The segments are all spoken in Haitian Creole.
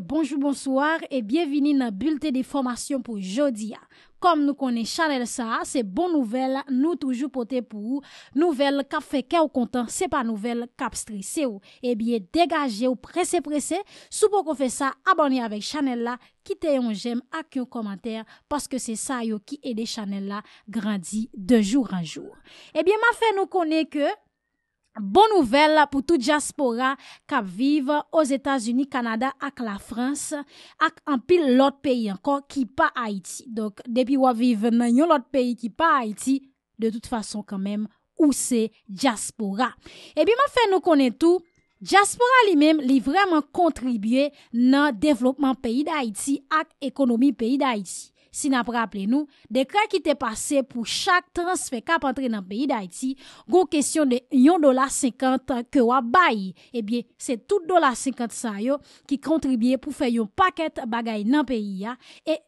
Bonjour, bonsoir, et bienvenue dans Bulte des formations pour aujourd'hui. Comme nous connait Chanel ça, c'est bon nouvel, nous toujou poter pour nouvel, cap fait qu'on est content, c'est pas nouvel, cap strissé ou, et eh bien dégagé ou pressé-pressé. Sous-pour qu'on fait ça, abonnez-vous avec Chanel là, quittez un j'aime, ak yon commentaire, parce que c'est ça yon qui aide Chanel là, grandit de jour en jour. Et eh bien ma fè nous connait que... Bon nouvel pou tout jaspora ka vive os Etats-Unis, Kanada ak la Frans ak anpil lot peyi ankon ki pa Haiti. Dok depi wavive nan yon lot peyi ki pa Haiti, de tout fason kamem ou se jaspora. E bi ma fe nou konen tou, jaspora li mem li vreman kontribye nan devlopman peyi da Haiti ak ekonomi peyi da Haiti. Sin apre aple nou, dekran ki te pase pou chak transfer kap entre nan peyi da iti, goun kesyon de yon dolar 50 ke wap bayi. Ebyen, se tout dolar 50 sa yo ki kontribye pou fe yon paket bagay nan peyi ya. E,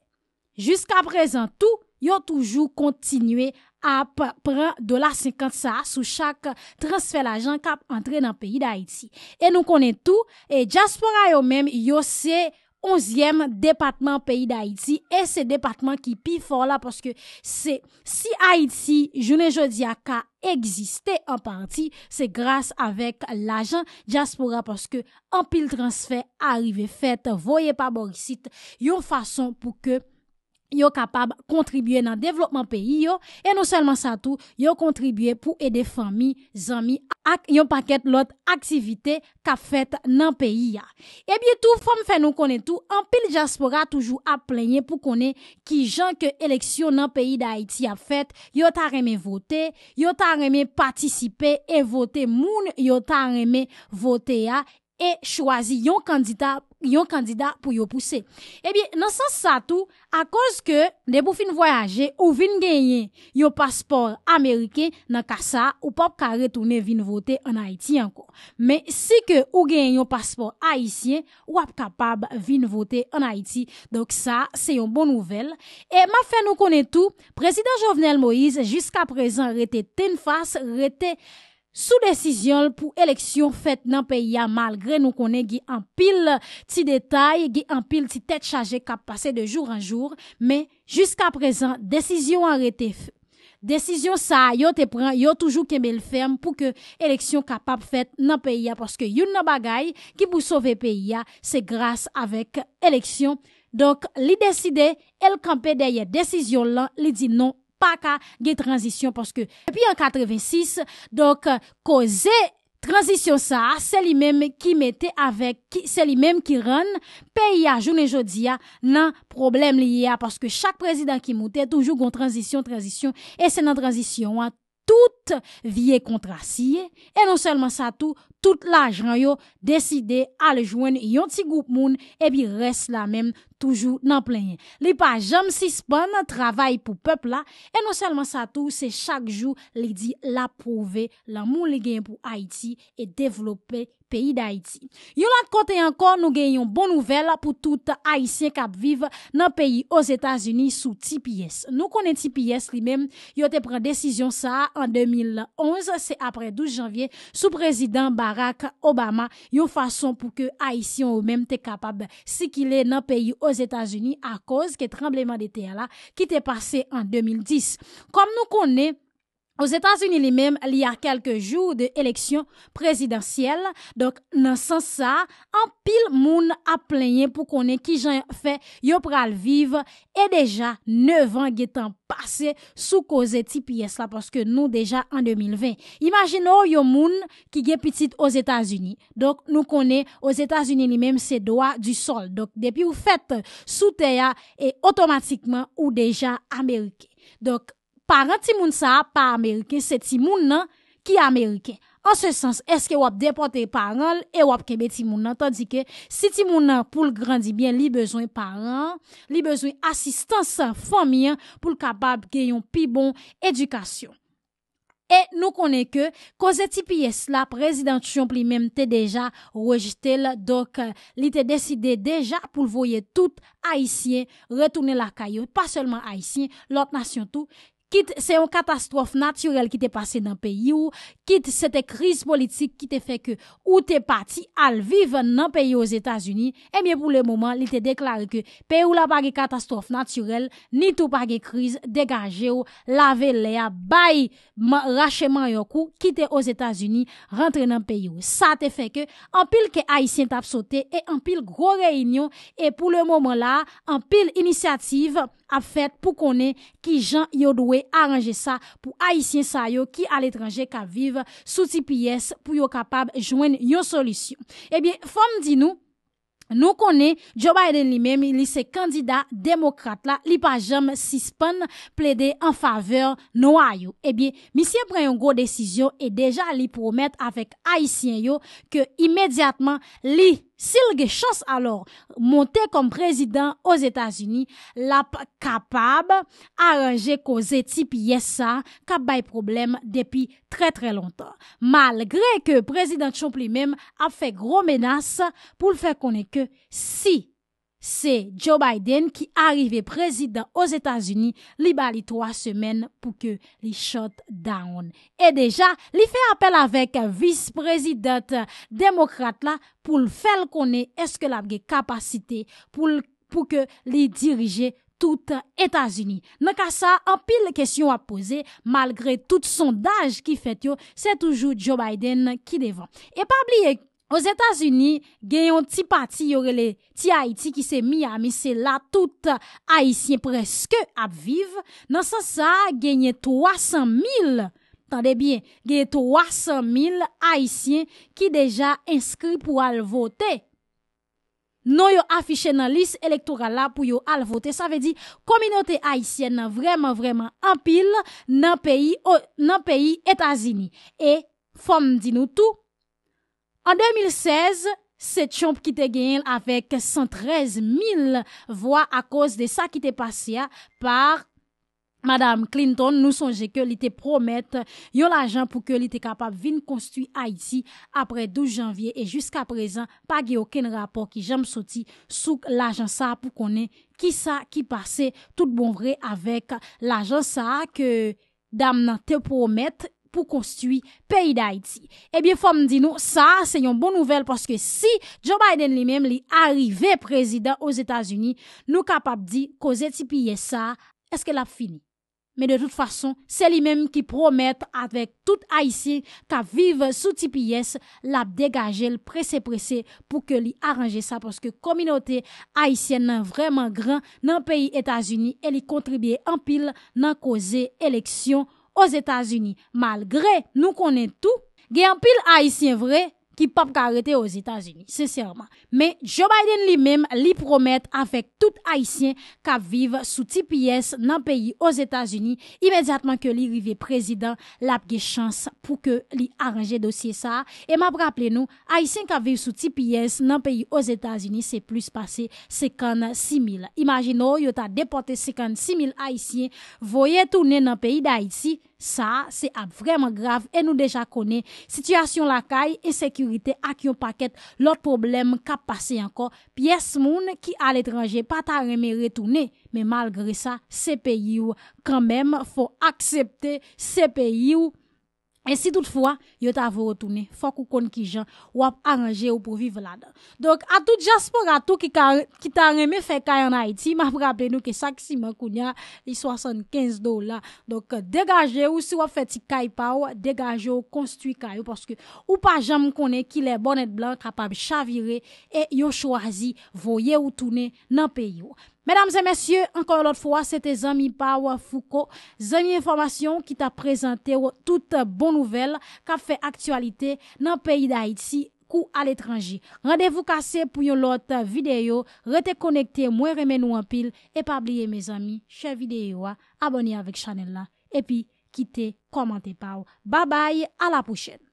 jiska prezen tout, yo toujou kontinue ap pren dolar 50 sa sou chak transfer la jan kap entre nan peyi da iti. E nou konen tout, e Jaspora yo men yo se... Onzièm depatman peyi d'Haïti e se depatman ki pi for la poske se si Haïti jounen jodia ka egziste an parti se grase avek l'ajan diaspora poske an pil transfer arive fet voye pa borisit yon fason pou ke yo kapab kontribye nan devlopman peyi yo, e nou selman sa tou, yo kontribye pou ede fami, zami, ak yon paket lot aktivite ka fet nan peyi ya. E bie tou, fam fè nou konen tou, an pil jaspora toujou ap plenye pou konen ki jan ke eleksyon nan peyi da Haiti a fet, yo ta reme vote, yo ta reme patisipe, e vote moun, yo ta reme vote ya, e chwazi yon kandita peyi. yon kandida pou yo pousse. Ebyen, eh nan sas sa tou, a koz ke debou fin voyaje, ou vin genyen yon paspor Amerike, nan kasa, ou pap ka retounen vin vote an Haiti anko. Men, si ke ou genyen yon paspor Haitien, ou ap kapab vin vote an Haiti. Dok sa, se yon bon nouvel. E ma fe nou konen tou, prezident Jovenel Moïse, jiska prezen rete ten fase, rete tenfase, Sou desisyon pou eleksyon fet nan peyi ya malgre nou konen gi an pil ti detay, gi an pil ti tet chaje kap pase de jour an jour, me jiska prezan desisyon an retef. Desisyon sa, yo te pren, yo toujou keme l ferm pou ke eleksyon kapap fet nan peyi ya paske yon nan bagay ki pou sove peyi ya se grase avek eleksyon. Donk li deside, el kampede ye desisyon lan, li di non kapap. pa ka gen transisyon, paske epi an 86, dok euh, koze transisyon sa, se li menm ki mette avek, se li menm ki ren, pe ya jounen jodi ya nan problem li ya, paske chak prezident ki mouten, toujou gon transisyon, transisyon, e se nan transisyon an, Tout vie kontrasiye, e non selman sa tou, tout la jan yo deside ale jwen yon ti goup moun, e bi res la men toujou nan plenye. Li pa jam sispan, nan travay pou pepl la, e non selman sa tou, se chak jou li di la pouve, la moun li gen pou Haiti, e devlope. Yon lan kote anko nou genyon bon nouvel pou tout Aisyen kap viv nan peyi o Zetas Uni sou TPS. Nou konen TPS li men, yo te pren desisyon sa an 2011, se apre 12 janvye, sou prezident Barack Obama, yo fason pou ke Aisyen ou men te kapab si ki le nan peyi o Zetas Uni a koz ke trembleman de te ala ki te pase an 2010. Kom nou konen TPS. Os Etats-Unis li mem li a kelke jou de eleksyon prezidentiyel. Dok nan san sa, an pil moun apleyen pou konen ki jan fe yo pral vive. E deja 9 an ge tan pase sou koze ti piyes la. Paske nou deja an 2020. Imagino yo moun ki ge pitit os Etats-Unis. Dok nou konen os Etats-Unis li mem se doa du sol. Depi ou fet, sou teya e otomatikman ou deja Amerike. Paran ti moun sa ap pa Amerike, se ti moun nan ki Amerike. An se sens, eske wap depote paran, e wap kebe ti moun nan. Tadi ke, se ti moun nan pou l grandibyen, li bezwen paran, li bezwen asistan san fomian pou l kapab geyon pi bon edukasyon. E nou konen ke, koze ti piyes la, prezident Chomp li menm te deja rejite l. Dok, li te deside deja pou l voye tout Aisyen retoune la kayo. Pas selman Aisyen, lot nasyon tou. kit se yon katastrofe natyorel ki te pase nan peyi ou, kit se te kriz politik ki te feke ou te pati al vive nan peyi ou os Etats-Unis, emye pou le mouman li te deklare ke pey ou la bagi katastrofe natyorel, ni tou bagi kriz degaje ou lave le a bayi rache man yon kou, kite os Etats-Unis, rentre nan peyi ou. Sa te feke, an pil ke Aisyen tap sote, e an pil gro reynyon, e pou le mouman la, an pil inisyative, ap fet pou konen ki jan yo dwe aranje sa pou Haitien sa yo ki al etranje ka vive sou ti piyes pou yo kapab jwen yo solisyon. Ebyen, fom di nou, nou konen Joe Biden li mem li se kandida demokrate la, li pa jom si span plede an faveur nou a yo. Ebyen, misye preyon gwo desisyon e deja li promette avek Haitien yo ke imediatman li plede. Sil ge chans alor monte kom prezident os Etats-Unis, la kapab aranje ko zeti piye sa kap bay problem depi tre tre lontan. Malgre ke prezident Chompley mem ap fe gro menas pou l fe konen ke si. Se Joe Biden ki arive prezident os Etats-Unis, li bali 3 semen pou ke li shot down. E deja, li fe apel avek vis prezident demokrate la pou l fel kone eske labge kapasite pou ke li dirije tout Etats-Unis. Naka sa, an pil kesyon a pose malgre tout sondaj ki fet yo, se toujou Joe Biden ki devan. E pabliye Os Etats-Unis genyon ti pati yorele ti Haiti ki se mi amise la tout Haitien preske ap vive. Nansan sa genye 300.000, tande bien, genye 300.000 Haitien ki deja inskri pou alvote. Non yo afiche nan lis elektoral la pou yo alvote. Sa ve di, kominote Haitien nan vreman vreman apil nan peyi Etats-Unis. E fom di nou tou. An 2016, se chomp ki te gen avèk 113.000 vwa a koz de sa ki te pase ya par madame Clinton nou sonje ke li te promette yon lajan pou ke li te kapap vin konsti Aiti apre 12 janvye e jiska prezan pa ge oken rapor ki jam soti souk lajan sa pou konen ki sa ki pase tout bon vre avèk lajan sa ke dam nan te promette. pou konstuit peyi d'Haïti. Ebyen fòm di nou, sa se yon bon nouvel pwoske si Joe Biden li mèm li arive prezident os Etats-Unis, nou kapap di koze TPS sa, eske la fini. Mè de tout fason, se li mèm ki promet avek tout Haïtien ka vive sou TPS, la degaje l presè-presè pou ke li aranje sa pwoske kominote Haïtien nan vreman gran nan peyi Etats-Unis e li kontribye an pil nan koze eleksyon. Os Etats-Unis, malgre nou konen tout, gen pil haisyen vre, ki pap ka rete yoz Etasuni, se serman. Me, Joe Biden li mem li promet afek tout Haitien ka vive sou ti piyes nan peyi yoz Etasuni, imedjatman ke li rive prezident, lap ge chans pou ke li aranje dosye sa. E map rappele nou, Haitien ka vive sou ti piyes nan peyi yoz Etasuni, se plus pase 56 mil. Imagino, yo ta depote 56 mil Haitien, voye toune nan peyi da Haitie, Sa, se ap vreman grav, e nou deja konen. Sityasyon lakay, e sekurite ak yon paket, lot problem kap pase anko. Pyes moun ki al etranje pata reme retoune, men malgre sa, se peyi ou, kanmem, fo aksepte, se peyi ou. Ensi toutfwa, yo t'ave ou tounen, fok ou kon ki jan wap aranje ou pou vive la dan. Donk, a tout jaspor a tout ki tan reme fek kay an Haiti, ma mp rappe nou ke saksima kounya li 75 dola. Donk, degaje ou si wap feti kay pa ou, degaje ou konstuit kay ou. Poske bon ou pa jan mkone ki le bonnet blan trapa mi chavire e yo chwazi voye ou tounen nan peyo. Mesdames et messieurs, encore l'autre fois, c'était Zamy Pawa Fouko. Zamy Information qui t'a présenté toutes bonnes nouvelles qui a fait actualité dans le pays d'Haïti ou à l'étranger. Rendez-vous qu'à ce pour une autre vidéo. Reté connecté, moi remède-nous en pile. Et pas oublier mes amis, chers vidéos, abonnez-vous avec chanel-là. Et puis, quittez commenter Pawa. Bye bye, à la prochaine.